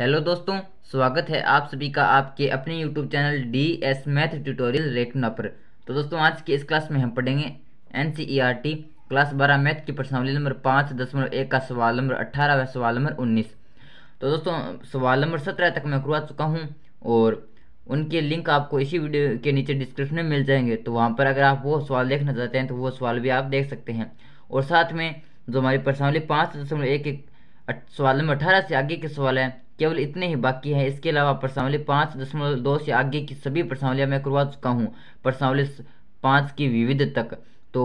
hello दोस्तों स्वागत है आप सभी का आपके अपने YouTube channel D S math tutorial रेटना पर तो दोस्तों आज की इस क्लास में हम पढ़ेंगे N C E R T class बारह मैथ की प्रश्नावली नंबर पाँच दशमलव एक का सवाल नंबर अट्ठारह व सवाल नंबर उन्नीस तो दोस्तों सवाल नंबर सत्रह तक मैं करवा चुका हूँ और उनके लिंक आपको इसी वीडियो के नीचे डिस्क्रिप्शन में मिल जाएंगे तो वहाँ पर अगर आप वो सवाल देखना चाहते हैं तो वो सवाल भी आप देख सकते हैं और साथ में जो हमारी प्रश्नावली पाँच दशमलव एक सवाल नंबर अठारह से आगे के सवाल हैं केवल इतने ही बाकी हैं इसके अलावा प्रश्नावली पाँच दशमलव दो से आगे की सभी प्रश्नावलियाँ मैं करवा चुका हूँ प्रश्नावली पाँच की विविध तक तो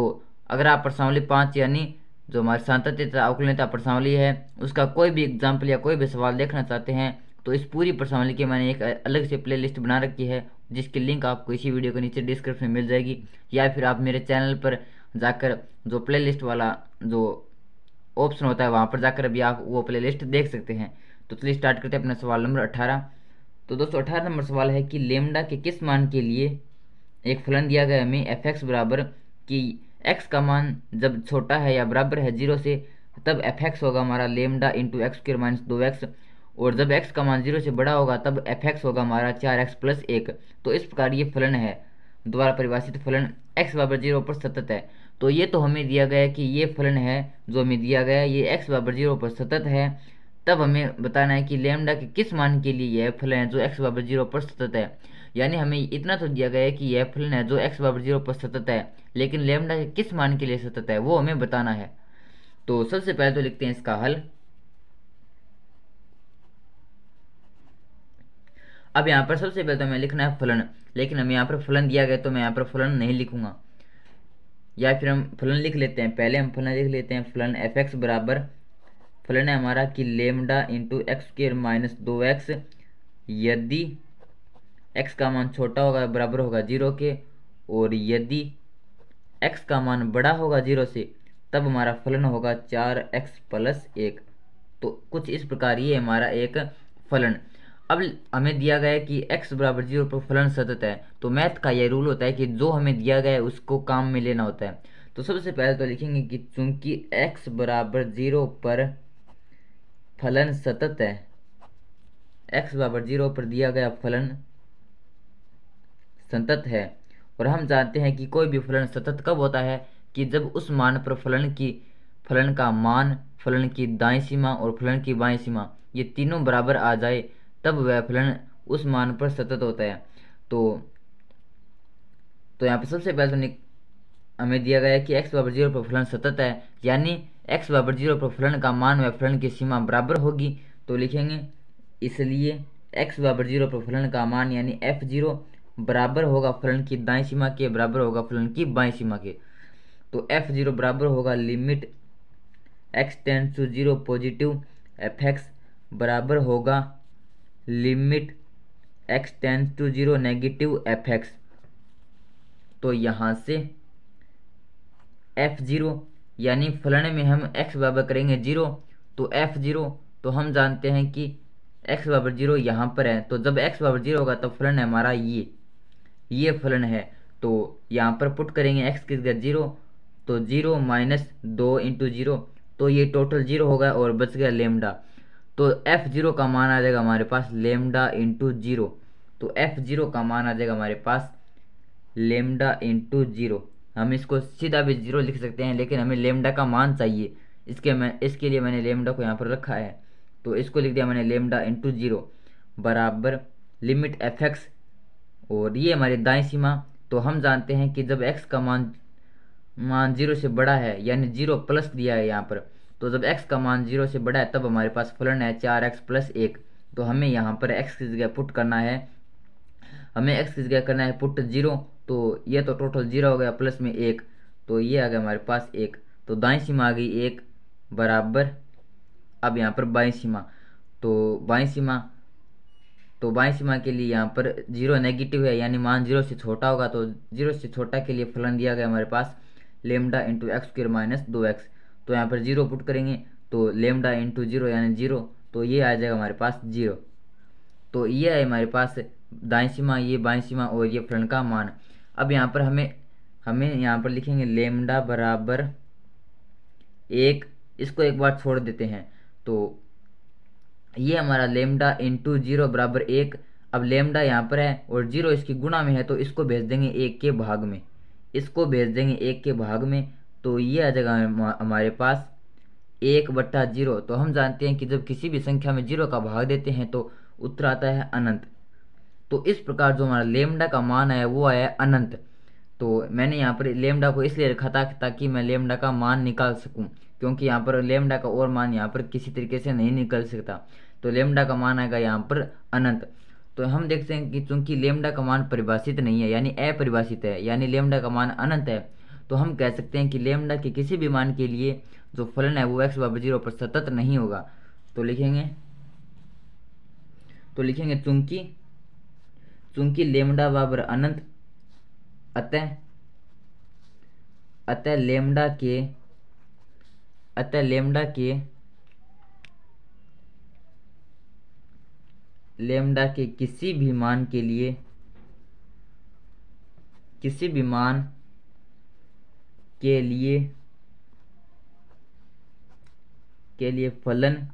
अगर आप प्रश्नावली पाँच यानी जो हमारी सांतत्यता अवकुलता प्रश्नावली है उसका कोई भी एग्जाम्पल या कोई भी सवाल देखना चाहते हैं तो इस पूरी प्रश्नावली की मैंने एक अलग से लिस्ट बना रखी है जिसकी लिंक आपको इसी वीडियो के नीचे डिस्क्रिप्शन में मिल जाएगी या फिर आप मेरे चैनल पर जाकर जो प्लेलिस्ट वाला जो ऑप्शन होता है वहाँ पर जाकर भी आप वो प्लेलिस्ट देख सकते हैं तो चलिए स्टार्ट करते हैं अपना सवाल नंबर अठारह तो दोस्तों अठारह नंबर सवाल है कि लेमडा के किस मान के लिए एक फलन दिया गया हमें एफ एक्स बराबर कि एक्स का मान जब छोटा है या बराबर है जीरो से तब एफ एक्स होगा हमारा lambda into x square minus दो एक्स और जब एक्स का मान जीरो से बड़ा होगा तब एफ एक्स होगा हमारा चार एक्स प्लस एक तो इस प्रकार ये फलन है द्वारा परिभाषित फलन एक्स बराबर जीरो पर सतत है तो ये तो हमें दिया गया है कि ये फलन है जो हमें दिया गया है ये एक्स बराबर जीरो पर सतत है तब हमें बताना है कि लेमडा के किस मान के लिए यह फलन है जो एक्स बराबर जीरो पर सतत है यानी हमें इतना तो दिया गया है कि यह फलन है जो एक्स बराबर जीरो पर सतत है लेकिन लेमडा के किस मान के लिए सतत है वो हमें बताना है तो सबसे पहले तो लिखते हैं इसका हल अब यहाँ पर सबसे पहले तो हमें लिखना है फलन लेकिन हमें यहाँ पर फलन दिया गया तो मैं यहाँ पर फलन नहीं लिखूंगा या फिर हम फलन लिख लेते हैं पहले हम फलन लिख लेते हैं फलन एफ एक्स बराबर फलन है हमारा कि lambda into X square minus दो एक्स यदि एक्स का मान छोटा होगा बराबर होगा जीरो के और यदि एक्स का मान बड़ा होगा जीरो से तब हमारा फलन होगा चार एक्स प्लस एक तो कुछ इस प्रकार ये हमारा एक फलन अब हमें दिया गया है कि x बराबर जीरो पर फलन सतत है तो मैथ का यह रूल होता है कि जो हमें दिया गया है उसको काम में लेना होता है तो सबसे पहले तो लिखेंगे कि चूंकि x बराबर जीरो पर फलन सतत है एक्स बराबर जीरो पर दिया गया फलन संतत है और हम जानते हैं कि कोई भी फलन सतत कब होता है कि जब उस मान पर फलन की फलन का मान फलन की दाई सीमा और फलन की बाई सीमा ये तीनों बराबर आ जाए तब वह फलन उस मान पर सतत होता है तो तो यहाँ पर सबसे पहले तो हमें दिया गया कि एक्स बराबर जीरो पर फलन सतत है यानी एक्स बराबर जीरो पर फलन का मान व फलन की सीमा बराबर होगी तो लिखेंगे इसलिए एक्स बराबर जीरो पर फलन का मान यानी एफ जीरो बराबर होगा फलन की दाएं सीमा के बराबर होगा फलन की बाएं सीमा के तो एफ जीरो बराबर होगा limit x tends to zero positive f x बराबर होगा limit x tends to zero negative f x तो यहाँ से एफ़ ज़ीरो यानी फलन में हम एक्स बराबर करेंगे जीरो तो एफ़ ज़ीरो तो हम जानते हैं कि एक्स बराबर जीरो यहाँ पर है तो जब एक्स बराबर जीरो होगा तो फलन है हमारा ये ये फलन है तो यहाँ पर पुट करेंगे एक्स किस गया जीरो तो जीरो माइनस दो इंटू जीरो तो ये टोटल जीरो हो गया और बच गया लेमडा तो एफ़ जीरो का मान आ जाएगा हमारे पास लेमडा इंटू जीरो तो एफ़ जीरो का मान आ जाएगा हमारे पास लेमडा इंटू जीरो हम इसको सीधा भी जीरो लिख सकते हैं लेकिन हमें लेमडा का मान चाहिए इसके मैं इसके लिए मैंने लेमडा को यहाँ पर रखा है तो इसको लिख दिया मैंने लेमडा इंटू जीरो बराबर लिमिट एफ एक्स और ये हमारी दाएं सीमा तो हम जानते हैं कि जब एक्स का मान मान जीरो से बड़ा है यानी जीरो प्लस दिया है यहाँ पर तो जब एक्स का मान जीरो से बड़ा है तब हमारे पास फलन है चार एक्स प्लस एक तो हमें यहाँ पर एक्स की जगह पुट करना है हमें एक्स की जगह करना है पुट जीरो तो ये तो टोटल जीरो हो गया प्लस में एक तो ये आ गया हमारे पास एक तो दाएं सीमा आ गई एक बराबर अब यहाँ पर बाई सीमा तो बाई सीमा तो बाई सीमा के लिए यहाँ पर जीरो नेगेटिव है यानी मान जीरो से छोटा होगा तो जीरो से छोटा के लिए फलन दिया गया हमारे पास lambda into x square minus दो एक्स तो यहाँ पर जीरो पुट करेंगे तो लेमडा इंटू जीरो यानी जीरो तो ये आ जाएगा हमारे पास जीरो तो ये है हमारे पास दाएं सीमा ये बाई सीमा और ये फलन का मान अब यहाँ पर हमें हमें यहाँ पर लिखेंगे लेमडा बराबर एक इसको एक बार छोड़ देते हैं तो ये हमारा लेमडा इंटू जीरो बराबर एक अब लेमडा यहाँ पर है और जीरो इसकी गुणा में है तो इसको भेज देंगे एक के भाग में इसको भेज देंगे एक के भाग में तो ये आ जाएगा हमारे पास एक बट्टा जीरो तो हम जानते हैं कि जब किसी भी संख्या में जीरो का भाग देते हैं तो उत्तर आता है अनंत तो इस प्रकार जो हमारा लेमडा का मान है वो है अनंत तो मैंने यहाँ पर लेमडा को इसलिए रखा था ताकि मैं लेमडा का मान निकाल सकूँ क्योंकि यहाँ पर लेमडा का और मान यहाँ पर किसी तरीके से नहीं निकल सकता तो लेमडा का मान आएगा यहाँ पर अनंत तो हम देखते हैं कि चूंकि लेमडा का मान परिभाषित नहीं है यानी अपरिभाषित है यानी लेमडा का मान अनंत है तो हम कह सकते हैं कि लेमडा के किसी भी मान के लिए जो फलन है वो एक्स बाबर जीरो पर सतत नहीं होगा तो लिखेंगे तो लिखेंगे चूंकि चूंकि लेमडा बराबर अनंत अतः अतः लेमडा के अतः लेमडा के लेमडा के किसी भी मान के लिए किसी भी मान के लिए के लिए फलन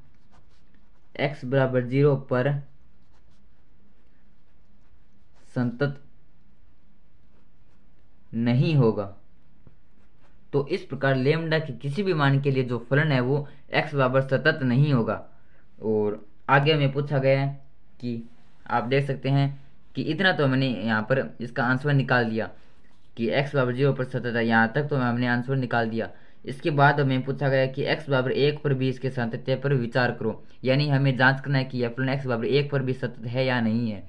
x बराबर जीरो पर संतत नहीं होगा तो इस प्रकार लेमडा के किसी भी मान के लिए जो फलन है वो एक्स बराबर सतत नहीं होगा और आगे हमें पूछा गया है कि आप देख सकते हैं कि इतना तो मैंने यहाँ पर इसका आंसर निकाल दिया कि x बराबर जीरो पर सतत है यहाँ तक तो हमने आंसर निकाल दिया इसके बाद हमें पूछा गया कि x बराबर एक पर भी इसके सतत्य पर विचार करो यानी हमें जांच करना है कि यह फलन x बराबर एक पर भी सतत है या नहीं है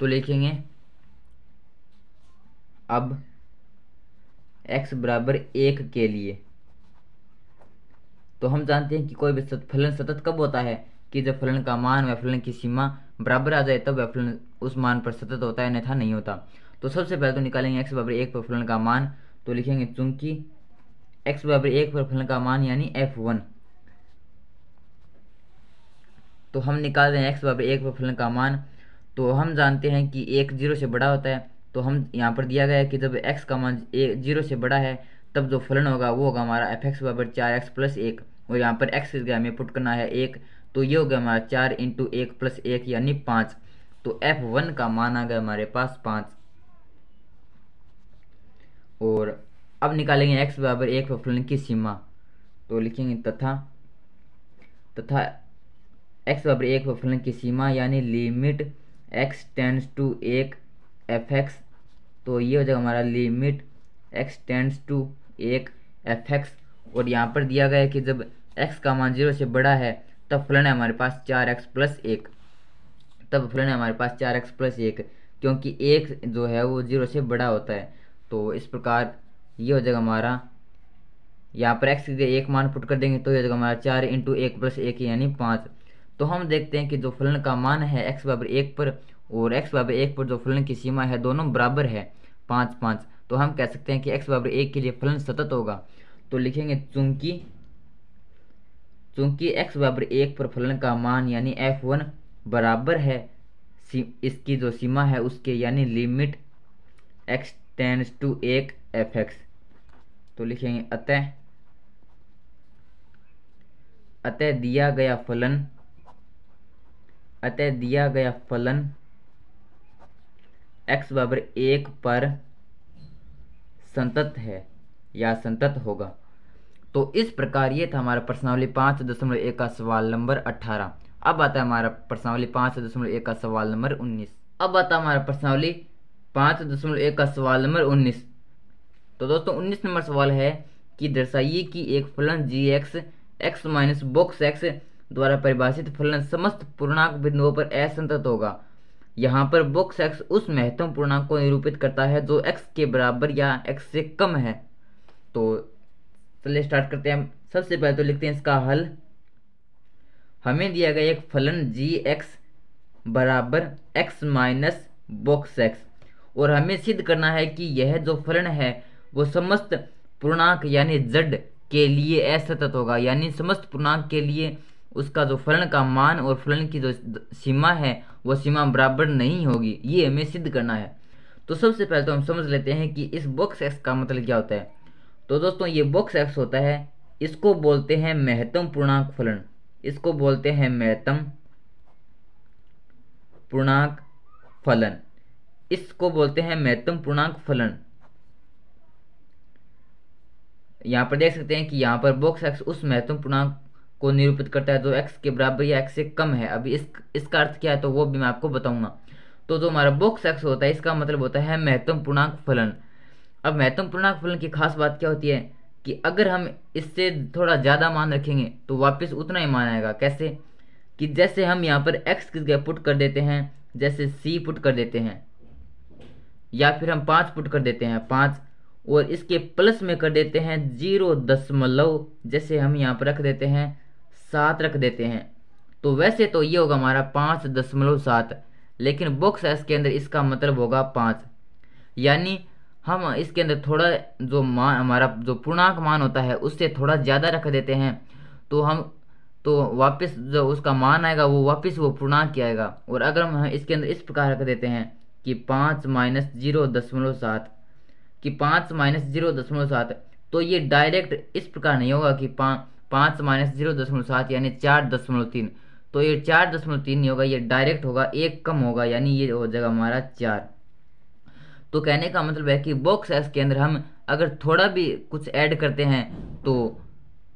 तो लिखेंगे अब x बराबर एक के लिए तो हम जानते हैं कि कोई भी फलन सतत कब होता है कि जब फलन का मान व फलन की सीमा बराबर आ जाए तब वह फलन उस मान पर सतत होता है अन्यथा नहीं होता तो सबसे पहले तो निकालेंगे एक्स बराबर एक पर फलन का मान तो लिखेंगे चूंकि एक्स बराबर एक पर फलन का मान यानी एफ वन तो हम निकाल रहे हैं एक्स बराबर एक पर फलन का मान तो हम जानते हैं कि एक जीरो से बड़ा होता है तो हम यहाँ पर दिया गया है कि जब एक्स का मान जीरो से बड़ा है तब जो फलन होगा वो होगा हमारा एफ एक्स बराबर चार एक्स प्लस एक और यहाँ पर एक्स गया हमें पुट करना है एक तो ये हो गया हमारा चार इंटू एक प्लस एक यानी पाँच तो एफ वन का मान आ गया हमारे पास पाँच और अब निकालेंगे एक्स बराबर एक पर फलन की सीमा तो लिखेंगे तथा तथा एक्स बराबर एक पर फलन की सीमा यानी लिमिट एक्स टेंस टू एक एफ एक्स तो ये हो जाएगा हमारा लिमिट एक्स टेंड्स टू एक एफ एक्स और यहाँ पर दिया गया है कि जब एक्स का मान जीरो से बड़ा है तब फलन है हमारे पास चार एक्स प्लस एक तब फलन है हमारे पास चार एक्स प्लस एक क्योंकि एक जो है वो जीरो से बड़ा होता है तो इस प्रकार ये हो जाएगा हमारा यहाँ पर एक्स के एक मान पुट कर देंगे तो ये हो जाएगा हमारा चार इंटू एक प्लस एक यानी पाँच तो हम देखते हैं कि जो फलन का मान है एक्स बराबर एक पर और एक्स बराबर एक पर जो फलन की सीमा है दोनों बराबर है पाँच पाँच तो हम कह सकते हैं कि एक्स बराबर एक के लिए फलन सतत होगा तो लिखेंगे चूंकि चूंकि एक्स बराबर एक पर फलन का मान यानी एफ वन बराबर है इसकी जो सीमा है उसके यानी लिमिट एक्स टेंस टू एक एफ एक्स तो लिखेंगे अतः अतः दिया गया फलन अतः दिया गया फलन एक्स बराबर एक पर संतत है या संतत होगा तो इस प्रकार ये था हमारा प्रश्नावली पाँच दशमलव एक का सवाल नंबर अट्ठारह अब आता है हमारा प्रश्नावली पाँच दशमलव एक का सवाल नंबर उन्नीस अब आता है हमारा प्रश्नावली पाँच दशमलव एक का सवाल नंबर उन्नीस तो दोस्तों उन्नीस नंबर सवाल है कि दर्शाइए कि एक फलन g x x minus box x द्वारा परिभाषित फलन समस्त पूर्णांक बिंदुओं पर असंतत होगा यहाँ पर बुक्स एक्स उस महत्वपूर्ण पूर्णांक को निरूपित करता है जो एक्स के बराबर या एक्स से कम है तो चलिए स्टार्ट करते हैं सबसे पहले तो लिखते हैं इसका हल हमें दिया गया एक फलन जी एक्स बराबर एक्स माइनस बॉक्स एक्स और हमें सिद्ध करना है कि यह जो फलन है वो समस्त पूर्णांक यानी जड के लिए असतत होगा यानी समस्त पूर्णांक के लिए उसका जो फलन का मान और फलन की जो सीमा है वह सीमा बराबर नहीं होगी ये हमें सिद्ध करना है तो सबसे पहले तो हम समझ लेते हैं कि इस बॉक्स एक्स का मतलब क्या होता है तो दोस्तों ये बॉक्स एक्स होता है इसको बोलते हैं महत्तम पूर्णांक फलन इसको बोलते हैं महत्तम पूर्णांक फलन इसको बोलते हैं महत्तम पूर्णांक फलन यहाँ पर देख सकते हैं कि यहाँ पर बॉक्स एक्स उस महत्वपूर्ण पूर्णांक को निरूपित करता है जो तो एक्स के बराबर या एक्स से कम है अभी इस इसका अर्थ क्या है तो वो भी मैं आपको बताऊंगा तो जो हमारा बॉक्स एक्स होता है इसका मतलब होता है महत्वपूर्ण पूर्णांक फलन अब महत्वपूर्ण पूर्णांक फलन की खास बात क्या होती है कि अगर हम इससे थोड़ा ज़्यादा मान रखेंगे तो वापस उतना ही मान आएगा कैसे कि जैसे हम यहाँ पर एक्स की जगह पुट कर देते हैं जैसे सी पुट कर देते हैं या फिर हम पाँच पुट कर देते हैं पाँच और इसके प्लस में कर देते हैं जीरो दशमलव जैसे हम यहाँ पर रख देते हैं सात रख देते हैं तो वैसे तो ये होगा हमारा पाँच दशमलव सात लेकिन बॉक्स एस के अंदर इसका मतलब होगा पाँच यानी हम इसके अंदर थोड़ा जो मान हमारा जो पूर्णांक मान होता है उससे थोड़ा ज़्यादा रख देते हैं तो हम तो वापस जो उसका मान आएगा वो वापस वो पूर्णांक आएगा और अगर हम इसके अंदर इस प्रकार रख देते हैं कि पाँच माइनस जीरो दशमलव सात कि पाँच माइनस जीरो दशमलव सात तो ये डायरेक्ट इस प्रकार नहीं होगा कि पाँच पाँच माइनस जीरो दशमलव सात यानी चार दशमलव तीन तो ये चार दशमलव तीन नहीं होगा ये डायरेक्ट होगा एक कम होगा यानी ये हो जाएगा हमारा चार तो कहने का मतलब है कि बॉक्स एस के अंदर हम अगर थोड़ा भी कुछ ऐड करते हैं तो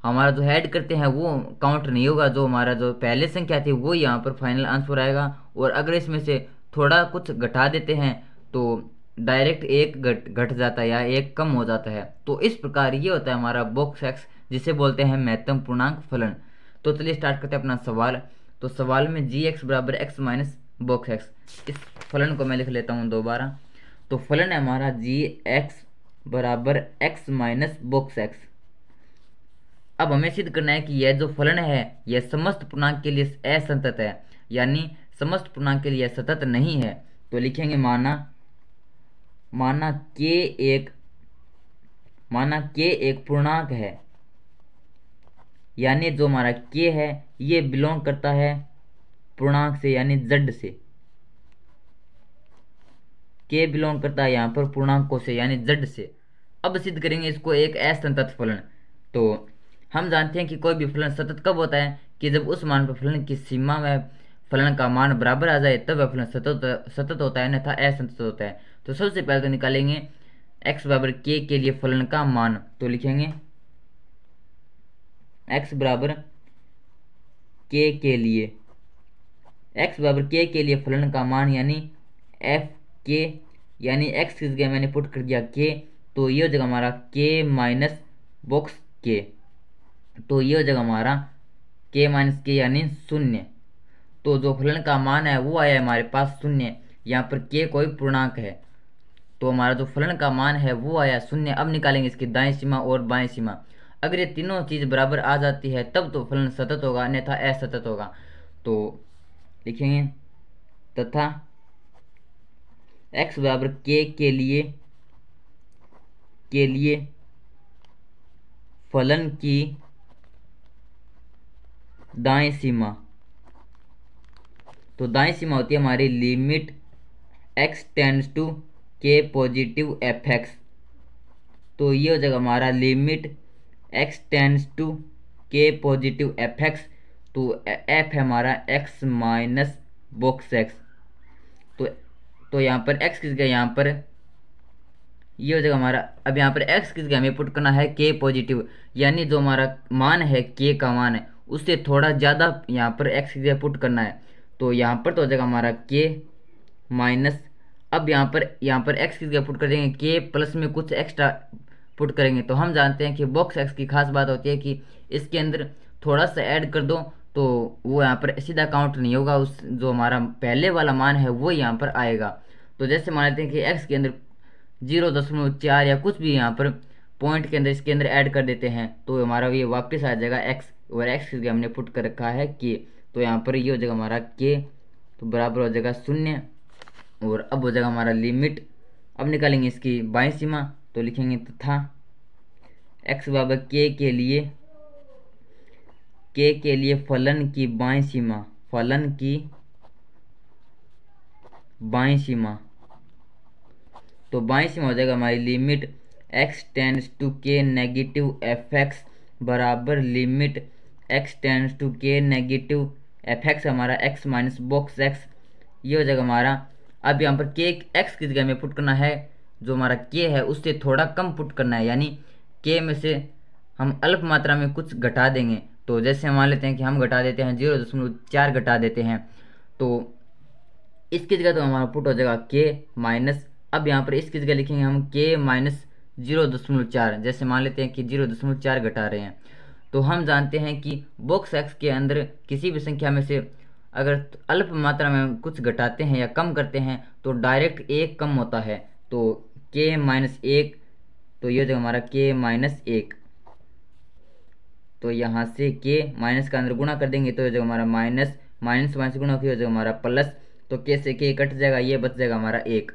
हमारा जो ऐड करते हैं वो काउंट नहीं होगा जो हमारा जो पहले संख्या थी वो यहाँ पर फाइनल आंसर आएगा और अगर इसमें से थोड़ा कुछ घटा देते हैं तो डायरेक्ट एक घट घट जाता है या एक कम हो जाता है तो इस प्रकार ये होता है हमारा बॉक्स एक्स जिसे बोलते हैं महत्तम पूर्णांक फलन तो चलिए स्टार्ट करते हैं अपना सवाल तो सवाल में जी एक्स बराबर एक्स माइनस बॉक्स एक्स इस फलन को मैं लिख लेता हूँ दोबारा तो फलन है हमारा जी एक्स बराबर एक्स माइनस बॉक्स एक्स अब हमें सिद्ध करना है कि यह जो फलन है यह समस्त पूर्णांक के लिए असंतत है यानी समस्त पूर्णांक के लिए सतत नहीं है तो लिखेंगे माना माना के एक माना के एक पूर्णांक है यानी जो हमारा के है ये बिलोंग करता है पूर्णांक से यानी जड से के बिलोंग करता है यहाँ पर पूर्णांकों से यानी जड से अब सिद्ध करेंगे इसको एक असंतत फलन तो हम जानते हैं कि कोई भी फलन सतत कब होता है कि जब उस मान पर फलन की सीमा में फलन का मान बराबर आ जाए तब वह फलन सतत सतत होता है अन्यथा असंतत होता है तो सबसे पहले तो निकालेंगे एक्स बराबर के के लिए फलन का मान तो लिखेंगे एक्स बराबर के के लिए एक्स बराबर के के लिए फलन का मान यानी एफ के यानी एक्स की जगह मैंने पुट कर दिया के तो ये हो जाएगा हमारा के माइनस बॉक्स के तो ये हो जाएगा हमारा के माइनस के यानी शून्य तो जो फलन का मान है वो आया हमारे पास शून्य यहाँ पर के कोई पूर्णांक है तो हमारा जो फलन का मान है वो आया शून्य अब निकालेंगे इसकी दाएं सीमा और बाएं सीमा अगर ये तीनों चीज़ बराबर आ जाती है तब तो फलन सतत होगा अन्यथा असतत होगा तो लिखेंगे तथा एक्स बराबर के के लिए के लिए फलन की दाएं सीमा तो दाएं सीमा होती है हमारी limit x tends to k positive f x तो ये हो जाएगा हमारा limit x tends to k positive f x तो एफ है हमारा एक्स माइनस बॉक्स एक्स तो तो यहाँ पर एक्स किस गया यहाँ पर ये हो जाएगा हमारा अब यहाँ पर एक्स किस गया हमें पुट करना है के पॉजिटिव यानी जो हमारा मान है के का मान है उससे थोड़ा ज़्यादा यहाँ पर एक्स किस गया पुट करना है तो यहाँ पर तो हो जाएगा हमारा के माइनस अब यहाँ पर यहाँ पर एक्स किस गया पुट कर देंगे के प्लस में कुछ एक्स्ट्रा पुट करेंगे तो हम जानते हैं कि बॉक्स एक्स की खास बात होती है कि इसके अंदर थोड़ा सा ऐड कर दो तो वो यहाँ पर सीधा काउंट नहीं होगा उस जो हमारा पहले वाला मान है वो यहाँ पर आएगा तो जैसे मान लेते हैं कि एक्स के अंदर जीरो दशमलव चार या कुछ भी यहाँ पर पॉइंट के अंदर इसके अंदर ऐड कर देते हैं तो हमारा ये वापस आ जाएगा एक्स और एक्स के हमने पुट कर रखा है के तो यहाँ पर ये हो जाएगा हमारा के तो बराबर हो जाएगा शून्य और अब हो जाएगा हमारा लिमिट अब निकालेंगे इसकी बाएं सीमा तो लिखेंगे तथा एक्स बराबर के के लिए के के लिए फलन की बाएं सीमा फलन की बाएं सीमा तो बाएं सीमा हो जाएगा हमारी limit x tends to k negative f x बराबर limit x tends to k negative f x हमारा एक्स माइनस बॉक्स एक्स ये हो जाएगा हमारा अब यहाँ पर के एक्स की जगह में पुट करना है जो हमारा के है उससे थोड़ा कम पुट करना है यानी के में से हम अल्प मात्रा में कुछ घटा देंगे तो जैसे मान लेते हैं कि हम घटा देते हैं जीरो दशमलव चार घटा देते हैं तो इसकी जगह तो हमारा पुट हो जाएगा के माइनस अब यहाँ पर इसकी जगह लिखेंगे हम के माइनस जीरो दशमलव चार जैसे मान लेते हैं कि जीरो दशमलव चार घटा रहे हैं तो हम जानते हैं कि बॉक्स एक्स के अंदर किसी भी संख्या में से अगर अल्प मात्रा में कुछ घटाते हैं या कम करते हैं तो डायरेक्ट एक कम होता है तो के माइनस एक तो ये हो जाएगा हमारा के माइनस एक तो यहाँ से के माइनस का अंदर गुणा कर देंगे तो हो जाएगा हमारा माइनस माइनस माइनस गुणा हो जाएगा हमारा प्लस तो के से के कट जाएगा ये बच जाएगा हमारा एक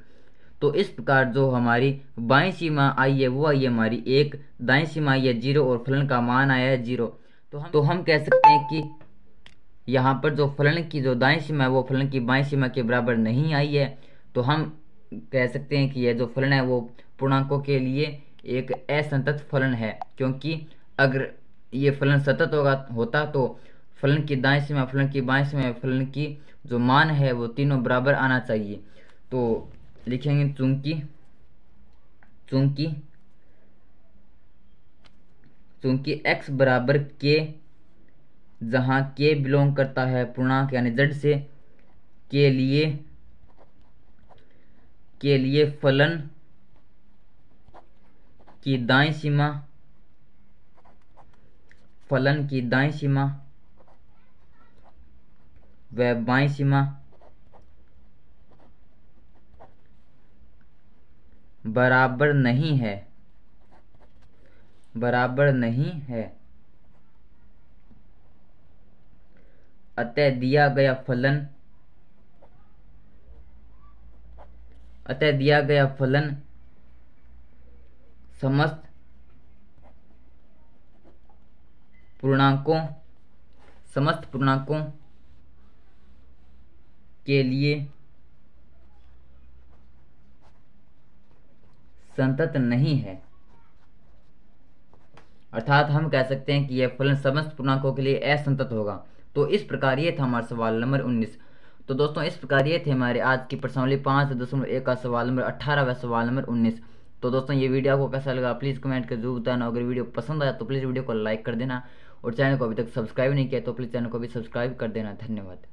तो इस प्रकार जो हमारी बाई सीमा आई है वो आई है हमारी एक दाई सीमा आई है जीरो और फलन का मान आया है जीरो तो हम तो हम कह सकते हैं कि यहाँ पर जो फलन की जो दाई सीमा है वो फलन की बाई सीमा के बराबर नहीं आई है तो हम कह सकते हैं कि यह जो फलन है वो पूर्णांकों के लिए एक असंतत फलन है क्योंकि अगर ये फलन सतत होगा होता तो फलन की दाएं सीमा फलन की बाएं सीमा फलन की जो मान है वो तीनों बराबर आना चाहिए तो लिखेंगे चूंकि चूंकि चूंकि x बराबर के जहाँ के बिलोंग करता है पूर्णांक यानी जड से के लिए के लिए फलन की दाई सीमा फलन की दाई सीमा व बाई सीमा बराबर नहीं है बराबर नहीं है अतः दिया गया फलन अतः दिया गया फलन समस्त पूर्णांकों समस्त पूर्णांकों के लिए संतत नहीं है अर्थात हम कह सकते हैं कि यह फलन समस्त पूर्णांकों के लिए असंतत होगा तो इस प्रकार ये था हमारा सवाल नंबर 19 तो दोस्तों इस प्रकार ये थे हमारे आज की प्रश्नावली पाँच दशमलव एक का सवाल नंबर अट्ठारह व सवाल नंबर उन्नीस तो दोस्तों ये वीडियो आपको कैसा लगा प्लीज़ कमेंट कर जरूर बताना अगर वीडियो पसंद आया तो प्लीज़ वीडियो को लाइक कर देना और चैनल को अभी तक सब्सक्राइब नहीं किया तो प्लीज़ चैनल को भी सब्सक्राइब कर देना धन्यवाद